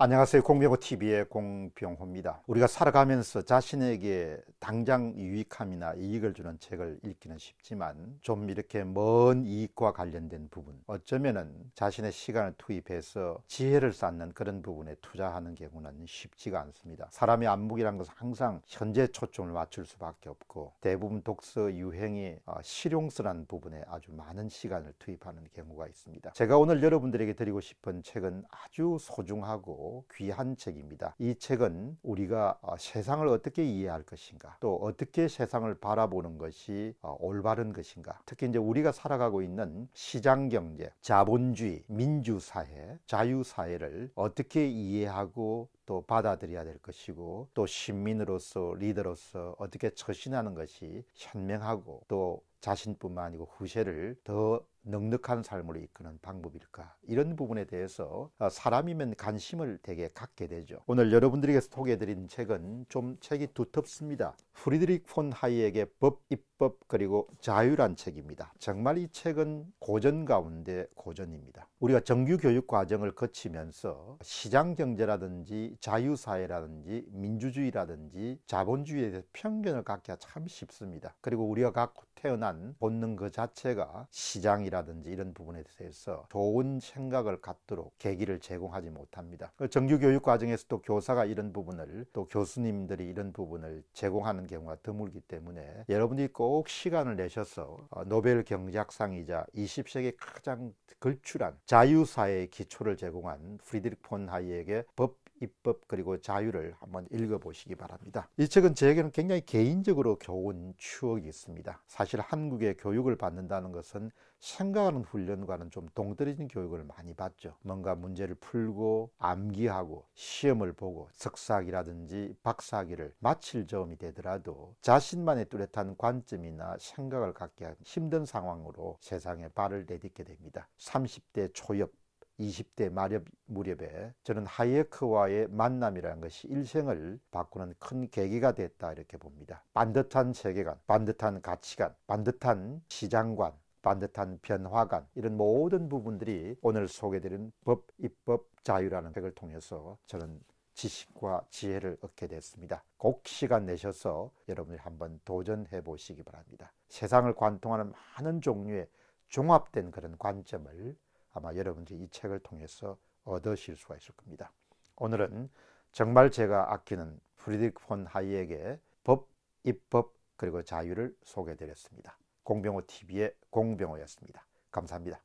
안녕하세요. 공병호TV의 공병호입니다. 우리가 살아가면서 자신에게 당장 유익함이나 이익을 주는 책을 읽기는 쉽지만 좀 이렇게 먼 이익과 관련된 부분, 어쩌면은 자신의 시간을 투입해서 지혜를 쌓는 그런 부분에 투자하는 경우는 쉽지가 않습니다. 사람의 안목이란 것은 항상 현재 초점을 맞출 수밖에 없고 대부분 독서 유행이 어, 실용스러운 부분에 아주 많은 시간을 투입하는 경우가 있습니다. 제가 오늘 여러분들에게 드리고 싶은 책은 아주 소중하고 귀한 책입니다. 이 책은 우리가 어, 세상을 어떻게 이해할 것인가, 또 어떻게 세상을 바라보는 것이 어, 올바른 것인가. 특히 이제 우리가 살아가고 있는 시장 경제, 자본주의, 민주 사회, 자유 사회를 어떻게 이해하고 또 받아들여야 될 것이고 또 시민으로서 리더로서 어떻게 처신하는 것이 현명하고 또 자신뿐만 아니고 후세를 더 넉넉한 삶을 이끄는 방법일까? 이런 부분에 대해서 어, 사람이면 관심을 되게 갖게 되죠. 오늘 여러분들에게 소개해드린 책은 좀 책이 두텁습니다. 프리드릭 폰 하이에게 법법 그리고 자유란 책입니다. 정말 이 책은 고전 가운데 고전입니다. 우리가 정규 교육 과정을 거치면서 시장 경제라든지 자유사회라든지 민주주의라든지 자본주의에 대해서 편견을 갖기가 참 쉽습니다. 그리고 우리가 갖고 태어난 본능 그 자체가 시장이라든지 이런 부분에 대해서 좋은 생각을 갖도록 계기를 제공하지 못합니다. 그 정규 교육 과정에서 또 교사가 이런 부분을 또 교수님들이 이런 부분을 제공하는 경우가 드물기 때문에 여러분이 들꼭 꼭 시간을 내셔서 어, 노벨 경제학상이자 20세기 가장 걸출한 자유사회의 기초를 제공한 프리드릭 폰 하이에게 법 입법 그리고 자유를 한번 읽어보시기 바랍니다. 이 책은 제게는 굉장히 개인적으로 좋은 추억이 있습니다. 사실 한국의 교육을 받는다는 것은 생각하는 훈련과는 좀 동떨어진 교육을 많이 받죠. 뭔가 문제를 풀고 암기하고 시험을 보고 석사학이라든지 박사학위를 마칠 점이 되더라도 자신만의 뚜렷한 관점이나 생각을 갖게 한 힘든 상황으로 세상에 발을 내딛게 됩니다. 30대 초엽 20대 마렵 무렵에 저는 하이에크와의 만남이라는 것이 일생을 바꾸는 큰 계기가 됐다 이렇게 봅니다. 반듯한 세계관, 반듯한 가치관, 반듯한 시장관, 반듯한 변화관 이런 모든 부분들이 오늘 소개드린 법, 입법, 자유라는 책을 통해서 저는 지식과 지혜를 얻게 됐습니다. 꼭 시간 내셔서 여러분이 한번 도전해 보시기 바랍니다. 세상을 관통하는 많은 종류의 종합된 그런 관점을 아마 여러분들이 이 책을 통해서 얻으실 수가 있을 겁니다. 오늘은 정말 제가 아끼는 프리드리크 폰 하이에게 법, 입법, 그리고 자유를 소개드렸습니다. 공병호 TV의 공병호였습니다. 감사합니다.